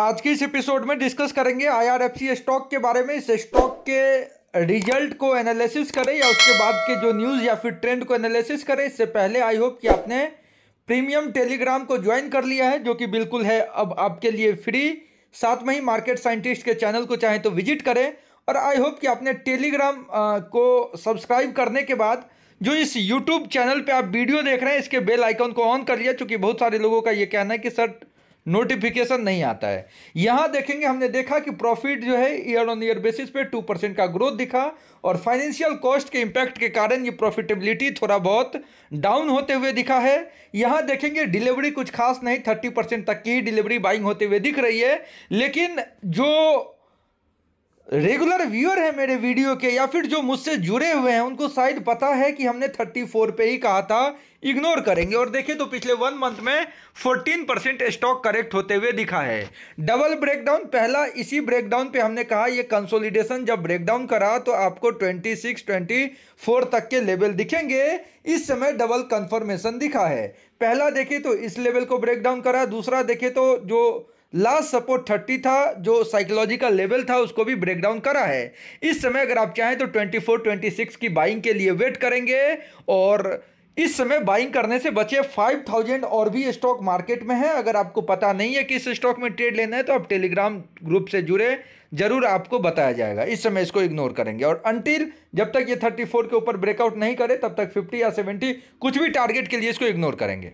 आज के इस एपिसोड में डिस्कस करेंगे आईआरएफसी स्टॉक के बारे में इस स्टॉक के रिजल्ट को एनालिसिस करें या उसके बाद के जो न्यूज़ या फिर ट्रेंड को एनालिसिस करें इससे पहले आई होप कि आपने प्रीमियम टेलीग्राम को ज्वाइन कर लिया है जो कि बिल्कुल है अब आपके लिए फ्री साथ में ही मार्केट साइंटिस्ट के चैनल को चाहें तो विजिट करें और आई होप कि आपने टेलीग्राम को सब्सक्राइब करने के बाद जो इस यूट्यूब चैनल पे आप वीडियो देख रहे हैं इसके बेल आइकन को ऑन कर लिया चूँकि बहुत सारे लोगों का ये कहना है कि सर नोटिफिकेशन नहीं आता है यहाँ देखेंगे हमने देखा कि प्रॉफिट जो है ईयर ऑन ईयर बेसिस पे टू परसेंट का ग्रोथ दिखा और फाइनेंशियल कॉस्ट के इम्पैक्ट के कारण ये प्रॉफिटेबिलिटी थोड़ा बहुत डाउन होते हुए दिखा है यहाँ देखेंगे डिलीवरी कुछ खास नहीं थर्टी परसेंट तक की डिलीवरी बाइंग होते हुए दिख रही है लेकिन जो रेगुलर व्यूअर है मेरे वीडियो के या फिर जो मुझसे जुड़े हुए हैं उनको शायद पता है कि हमने 34 पे ही कहा था इग्नोर करेंगे और देखें तो पिछले वन मंथ में 14 परसेंट स्टॉक करेक्ट होते हुए दिखा है डबल ब्रेकडाउन पहला इसी ब्रेकडाउन पे हमने कहा ये कंसोलिडेशन जब ब्रेकडाउन करा तो आपको 26 24 तक के लेवल दिखेंगे इस समय डबल कंफर्मेशन दिखा है पहला देखे तो इस लेवल को ब्रेकडाउन करा दूसरा देखे तो जो लास्ट सपोर्ट थर्टी था जो साइकोलॉजिकल लेवल था उसको भी ब्रेकडाउन करा है इस समय अगर आप चाहें तो ट्वेंटी फोर ट्वेंटी सिक्स की बाइंग के लिए वेट करेंगे और इस समय बाइंग करने से बचे फाइव थाउजेंड और भी स्टॉक मार्केट में है अगर आपको पता नहीं है कि इस स्टॉक में ट्रेड लेना है तो आप टेलीग्राम ग्रुप से जुड़े जरूर आपको बताया जाएगा इस समय इसको इग्नोर करेंगे और अंटिल जब तक ये थर्टी फोर के ऊपर ब्रेकआउट नहीं करे तब तक फिफ्टी या सेवेंटी कुछ भी टारगेट के लिए इसको इग्नोर करेंगे